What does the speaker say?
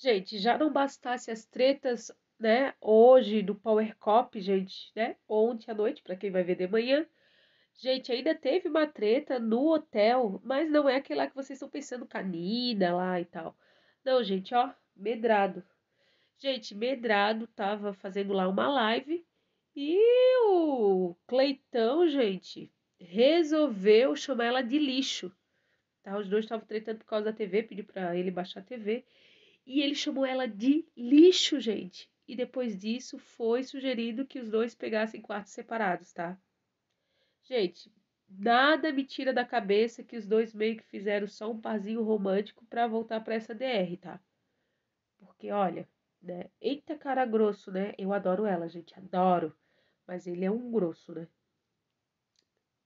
Gente, já não bastasse as tretas, né? Hoje do Power Cop, gente, né? Ontem à noite, para quem vai ver de manhã. Gente, ainda teve uma treta no hotel, mas não é aquela que vocês estão pensando, canina lá e tal. Não, gente, ó, medrado. Gente, medrado tava fazendo lá uma live e o Cleitão, gente, resolveu chamar ela de lixo. Tá? Os dois estavam tretando por causa da TV, pediu para ele baixar a TV. E ele chamou ela de lixo, gente. E depois disso foi sugerido que os dois pegassem quartos separados, tá? Gente, nada me tira da cabeça que os dois meio que fizeram só um parzinho romântico para voltar para essa DR, tá? Porque olha, né? Eita cara grosso, né? Eu adoro ela, gente, adoro. Mas ele é um grosso, né?